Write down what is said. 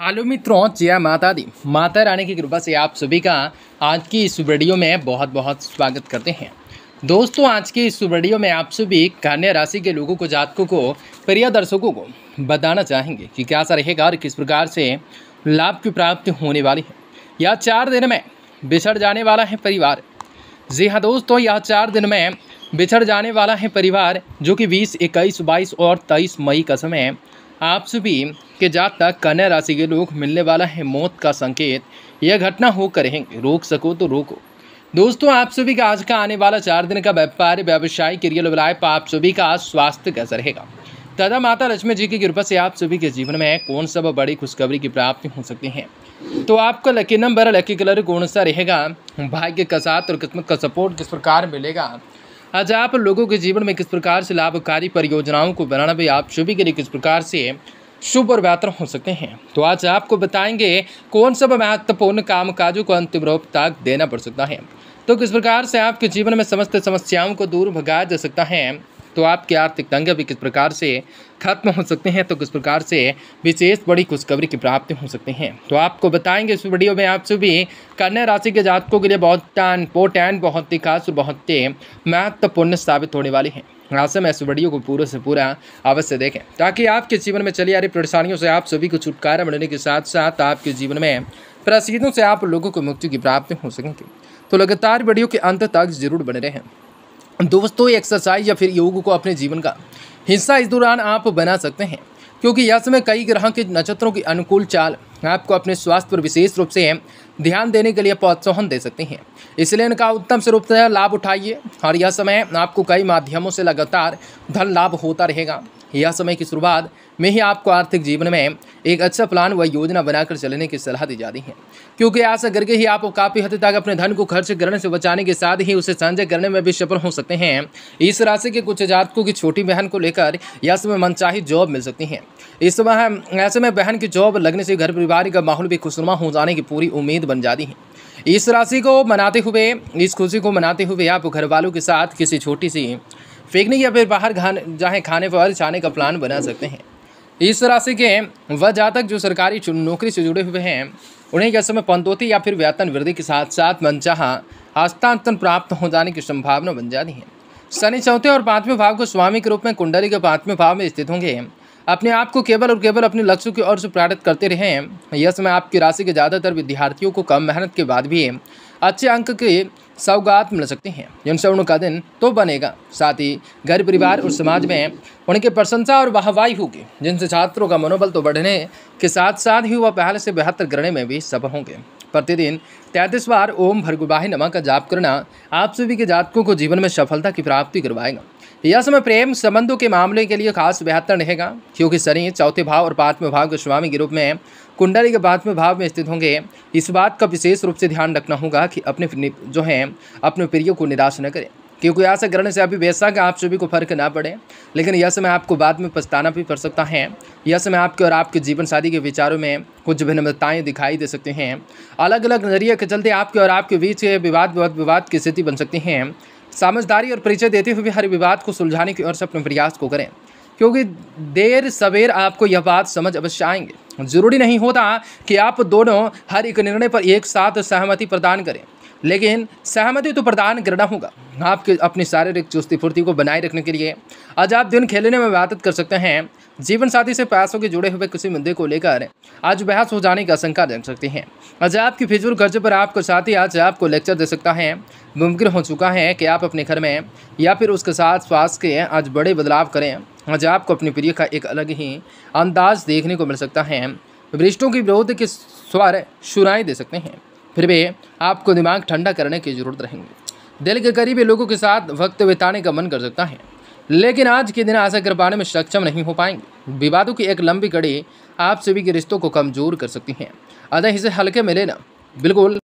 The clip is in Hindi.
हेलो मित्रों जय माता दी माता रानी की कृपा से आप सभी का आज की इस वीडियो में बहुत बहुत स्वागत करते हैं दोस्तों आज की इस वीडियो में आप सभी कन्या राशि के लोगों को जातकों को प्रिय दर्शकों को बताना चाहेंगे कि क्या सा रहेगा और किस प्रकार से लाभ की प्राप्ति होने वाली है यह चार दिन में बिछड़ जाने वाला है परिवार जी हाँ दोस्तों यह चार दिन में बिछड़ जाने वाला है परिवार जो कि बीस इक्कीस बाईस और तेईस मई का समय आप सभी के जातक कन्या राशि के लोग मिलने वाला है मौत का संकेत यह घटना होकर करें रोक सको तो रोको दोस्तों आप सभी का आज का आने वाला चार दिन का व्यापार व्यवसाय करियर लाइफ तो आप सभी का आज स्वास्थ्य कैसा रहेगा तथा माता लक्ष्मी जी की कृपा से आप सभी के जीवन में कौन सा बड़ी खुशखबरी की प्राप्ति हो सकती है तो आपका लकी नंबर लकी कलर कौन सा रहेगा भाग्य का साथ और किस्मत का सपोर्ट किस प्रकार मिलेगा आज आप लोगों के जीवन में किस प्रकार से लाभकारी परियोजनाओं को बनाना भी आप सभी के लिए किस प्रकार से शुभ और बेहतर हो सकते हैं तो आज आपको बताएंगे कौन सब महत्वपूर्ण काम काजों को अंतिम रूप तक देना पड़ सकता है तो किस प्रकार से आपके जीवन में समस्त समस्याओं को दूर भगाया जा सकता है तो आपके आर्थिक तंग भी किस प्रकार से खत्म हो सकते हैं तो किस प्रकार से विशेष बड़ी खुशखबरी की प्राप्ति हो सकते हैं तो आपको बताएंगे इस वीडियो में आप सभी कन्या राशि के जातकों के लिए बहुत इम्पोर्टेंट बहुत ही खास और बहुत ही महत्वपूर्ण साबित होने वाले हैं आशा में इस वीडियो को पूरे से पूरा अवश्य देखें ताकि आपके जीवन में चली आ रही परेशानियों से आप सभी को छुटकारा मिलने के साथ साथ आपके जीवन में प्रसिद्धों से आप लोगों को मुक्ति की प्राप्ति हो सकेंगे तो लगातार वीडियो के अंत तक जरूर बने रहें दोस्तों एक्सरसाइज या फिर योग को अपने जीवन का हिस्सा इस दौरान आप बना सकते हैं क्योंकि यह समय कई ग्रह के नक्षत्रों की अनुकूल चाल आपको अपने स्वास्थ्य पर विशेष रूप से ध्यान देने के लिए प्रोत्साहन दे सकते हैं इसलिए इनका उत्तम स्वरूप से लाभ उठाइए और यह समय आपको कई माध्यमों से लगातार धन लाभ होता रहेगा यह समय की शुरुआत में ही आपको आर्थिक जीवन में एक अच्छा प्लान व योजना बनाकर चलने की सलाह दी जाती है क्योंकि ऐसा करके ही आप काफ़ी हद तक अपने धन को खर्च करने से बचाने के साथ ही उसे संजय करने में भी सफल हो सकते हैं इस राशि के कुछ जातकों की छोटी बहन को लेकर यह समय मनचाही जॉब मिल सकती है इस समय ऐसे में बहन की जॉब लगने से घर परिवार का माहौल भी खुशनुमा हो जाने की पूरी उम्मीद बन जाती है इस राशि को मनाते हुए इस खुशी को मनाते हुए आप घर वालों के साथ किसी छोटी सी फेंकने या फिर बाहर खाने जाए खाने पर जाने का प्लान बना सकते हैं इस राशि के वह जातक जो सरकारी नौकरी से जुड़े हुए हैं उन्हें यह समय पंतोती या फिर वेतन वृद्धि के साथ साथ मनचाहा हस्तांतरण प्राप्त हो जाने की संभावना बन जाती है शनि चौथे और पाँचवें भाव को स्वामी के रूप में कुंडली के पाँचवें भाव में स्थित होंगे अपने आप को केवल और केवल अपने लक्ष्य की ओर से प्रेरित करते रहें यह समय आपकी राशि के ज़्यादातर विद्यार्थियों को कम मेहनत के बाद भी अच्छे अंक के सौगात मिल सकती हैं जिन सवर्णों का दिन तो बनेगा साथ ही घर परिवार और समाज में उनकी प्रशंसा और वाहवाही होगी जिनसे छात्रों का मनोबल तो बढ़ने के साथ साथ ही वह पहले से बेहतर करने में भी सफल होंगे प्रतिदिन तैंतीस बार ओम भरगुबाही नमा का जाप करना आप सभी के जातकों को जीवन में सफलता की प्राप्ति करवाएगा यह समय प्रेम संबंधों के मामले के लिए खास बेहतर रहेगा क्योंकि शनि चौथे भाव और पाँचवें भाव के स्वामी के रूप में कुंडली के पाँचवें भाव में स्थित होंगे इस बात का विशेष रूप से ध्यान रखना होगा कि अपने जो हैं अपने प्रिय को निराश न करें क्योंकि ऐसा करने से अभी वैसा कि आप सभी को फर्क ना पड़े लेकिन यह समय आपको बाद में पछताना भी पड़ सकता है यह समय आपके और आपके जीवन शादी के विचारों में कुछ भिन्नताएँ दिखाई दे सकती हैं अलग अलग नजरिए के चलते आपके और आपके बीच विवाद विवाद की स्थिति बन सकती हैं समझदारी और परिचय देते हुए हर विवाद को सुलझाने की ओर से अपने प्रयास को करें क्योंकि देर सवेर आपको यह बात समझ अवश्य आएंगे जरूरी नहीं होता कि आप दोनों हर एक निर्णय पर एक साथ सहमति प्रदान करें लेकिन सहमति तो प्रदान करना होगा आपके अपनी शारीरिक चुस्ती फुर्ती को बनाए रखने के लिए आज आप दिन खेलने में मदद कर सकते हैं जीवन साथी से पैसों के जुड़े हुए किसी मुद्दे को लेकर आज बहस हो जाने की आशंका जम सकती है आज आपकी फिजूल खर्चे पर आपको साथी आज आपको लेक्चर दे सकता है मुमकिन हो चुका है कि आप अपने घर में या फिर उसके साथ स्वास्थ्य के आज बड़े बदलाव करें आज आपको अपने प्रिय का एक अलग ही अंदाज देखने को मिल सकता है वरिष्ठों के विरोध के स्वर सुनाई दे सकते हैं फिर भी आपको दिमाग ठंडा करने की ज़रूरत रहेंगी दिल के करीबी लोगों के साथ वक्त बिताने का मन कर सकता है लेकिन आज के दिन आशा कर पाने में सक्षम नहीं हो पाएंगे विवादों की एक लंबी कड़ी आप सभी के रिश्तों को कमज़ोर कर सकती हैं अतः इसे हल्के में लेना बिल्कुल